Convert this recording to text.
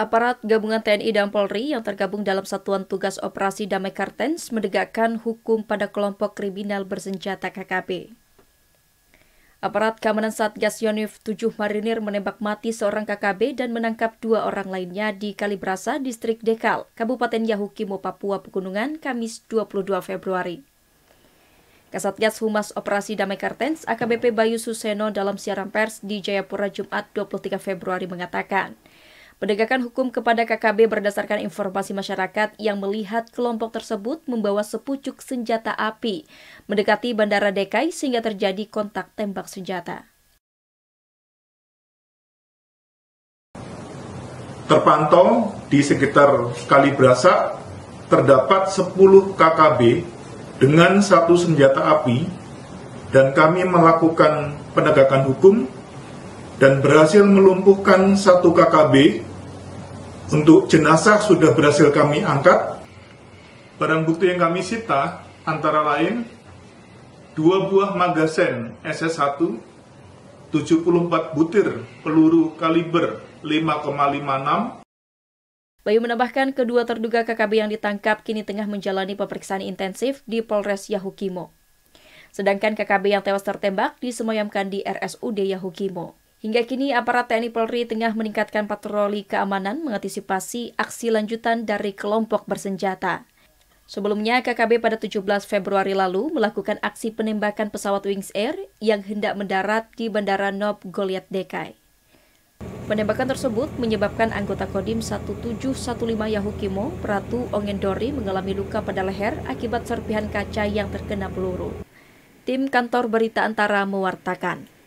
Aparat gabungan TNI dan Polri yang tergabung dalam Satuan Tugas Operasi Damai Kartens menegakkan hukum pada kelompok kriminal bersenjata KKB. Aparat keamanan Satgas Yonif 7 Marinir menembak mati seorang KKB dan menangkap dua orang lainnya di Kalibrasa, Distrik Dekal, Kabupaten Yahukimo, Papua Pegunungan, Kamis 22 Februari. Kasatgas Humas Operasi Damai Kartens AKBP Bayu Suseno dalam siaran pers di Jayapura Jumat 23 Februari mengatakan, Penegakan hukum kepada KKB berdasarkan informasi masyarakat yang melihat kelompok tersebut membawa sepucuk senjata api mendekati Bandara Dekai sehingga terjadi kontak tembak senjata. Terpantau di sekitar Kalibrasa terdapat 10 KKB dengan satu senjata api dan kami melakukan penegakan hukum dan berhasil melumpuhkan satu KKB untuk jenazah sudah berhasil kami angkat. Barang bukti yang kami sita antara lain dua buah magasin SS1, 74 butir peluru kaliber 5,56. Bayu menambahkan kedua terduga KKB yang ditangkap kini tengah menjalani pemeriksaan intensif di Polres Yahukimo. Sedangkan KKB yang tewas tertembak disemayamkan di RSUD Yahukimo. Hingga kini aparat TNI Polri tengah meningkatkan patroli keamanan mengantisipasi aksi lanjutan dari kelompok bersenjata. Sebelumnya, KKB pada 17 Februari lalu melakukan aksi penembakan pesawat Wings Air yang hendak mendarat di Bandara Nob Goliat Dekai. Penembakan tersebut menyebabkan anggota Kodim 1715 Yahukimo, Pratu Ongendori mengalami luka pada leher akibat serpihan kaca yang terkena peluru. Tim kantor berita antara mewartakan.